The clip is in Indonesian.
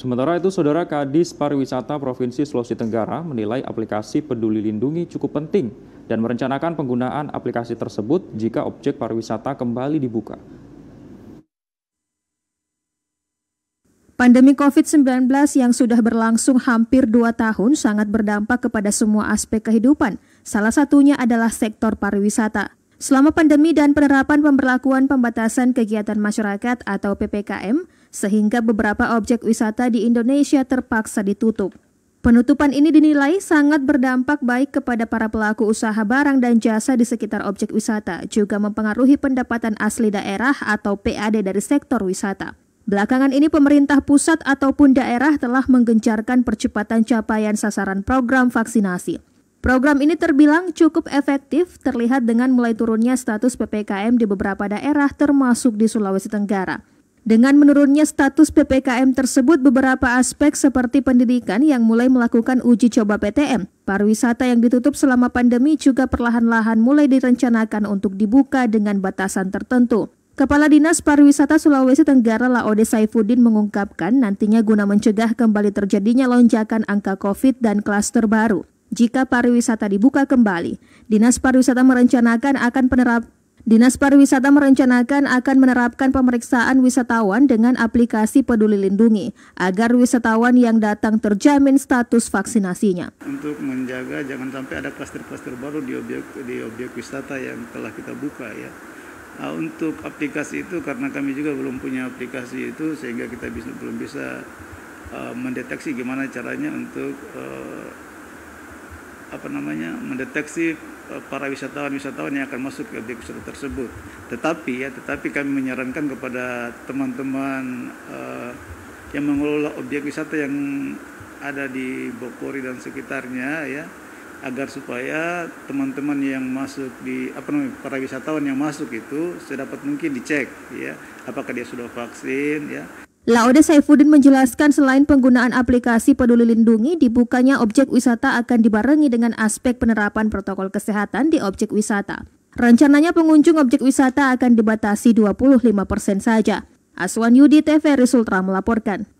Sementara itu, Saudara Kadis Pariwisata Provinsi Sulawesi Tenggara menilai aplikasi peduli lindungi cukup penting dan merencanakan penggunaan aplikasi tersebut jika objek pariwisata kembali dibuka. Pandemi COVID-19 yang sudah berlangsung hampir dua tahun sangat berdampak kepada semua aspek kehidupan, salah satunya adalah sektor pariwisata. Selama pandemi dan penerapan pemberlakuan pembatasan kegiatan masyarakat atau PPKM, sehingga beberapa objek wisata di Indonesia terpaksa ditutup. Penutupan ini dinilai sangat berdampak baik kepada para pelaku usaha barang dan jasa di sekitar objek wisata, juga mempengaruhi pendapatan asli daerah atau PAD dari sektor wisata. Belakangan ini pemerintah pusat ataupun daerah telah menggencarkan percepatan capaian sasaran program vaksinasi. Program ini terbilang cukup efektif terlihat dengan mulai turunnya status PPKM di beberapa daerah termasuk di Sulawesi Tenggara. Dengan menurunnya status PPKM tersebut, beberapa aspek seperti pendidikan yang mulai melakukan uji coba PTM, pariwisata yang ditutup selama pandemi juga perlahan-lahan mulai direncanakan untuk dibuka dengan batasan tertentu. Kepala Dinas Pariwisata Sulawesi Tenggara Laode Saifuddin mengungkapkan nantinya guna mencegah kembali terjadinya lonjakan angka COVID dan klaster baru. Jika pariwisata dibuka kembali, Dinas Pariwisata merencanakan akan penerap Dinas Pariwisata merencanakan akan menerapkan pemeriksaan wisatawan dengan aplikasi Peduli Lindungi agar wisatawan yang datang terjamin status vaksinasinya. Untuk menjaga jangan sampai ada kluster-kluster baru di objek di objek wisata yang telah kita buka ya. Nah, untuk aplikasi itu karena kami juga belum punya aplikasi itu sehingga kita bisa belum bisa uh, mendeteksi gimana caranya untuk uh, apa namanya mendeteksi e, para wisatawan-wisatawan yang akan masuk ke objek wisata tersebut. Tetapi ya, tetapi kami menyarankan kepada teman-teman uh, yang mengelola objek wisata yang ada di Bokori dan sekitarnya ya, agar supaya teman-teman yang masuk di apa namanya para wisatawan yang masuk itu sedapat mungkin dicek ya, apakah dia sudah vaksin ya. Laode Saifuddin menjelaskan selain penggunaan aplikasi peduli lindungi, dibukanya objek wisata akan dibarengi dengan aspek penerapan protokol kesehatan di objek wisata. Rencananya pengunjung objek wisata akan dibatasi 25 persen saja. Aswan Yudi TV Resultra melaporkan.